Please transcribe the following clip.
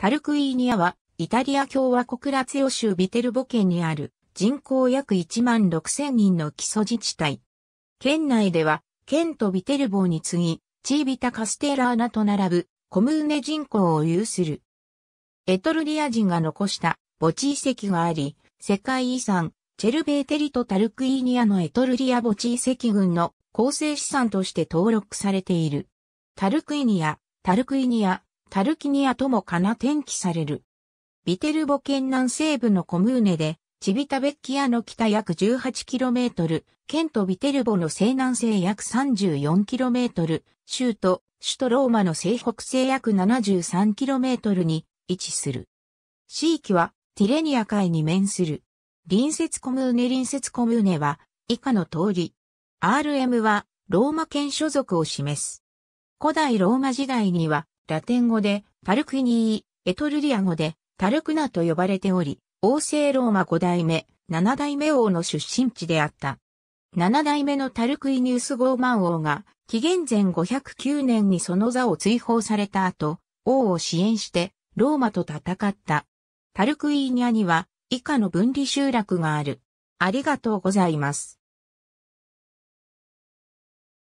タルクイーニアは、イタリア共和国ラツヨ州ビテルボ県にある人口約1万6千人の基礎自治体。県内では、県とビテルボに次ぎ、チービタ・カステーラーナと並ぶコムーネ人口を有する。エトルリア人が残した墓地遺跡があり、世界遺産、チェルベーテリとタルクイーニアのエトルリア墓地遺跡群の構成資産として登録されている。タルクイニア、タルクイニア、タルキニアともかな転記される。ビテルボ県南西部のコムーネで、チビタベッキアの北約 18km、県とビテルボの西南西約 34km、州と首都ローマの西北西約 73km に位置する。地域はティレニア海に面する。隣接コムーネ隣接コムーネは以下の通り。RM はローマ県所属を示す。古代ローマ時代にはラテン語でパルクイニー、エトルリア語でタルクナと呼ばれており、王政ローマ5代目、7代目王の出身地であった。7代目のタルクイニウスゴーマン王が、紀元前509年にその座を追放された後、王を支援してローマと戦った。タルクイーニャには以下の分離集落がある。ありがとうございます。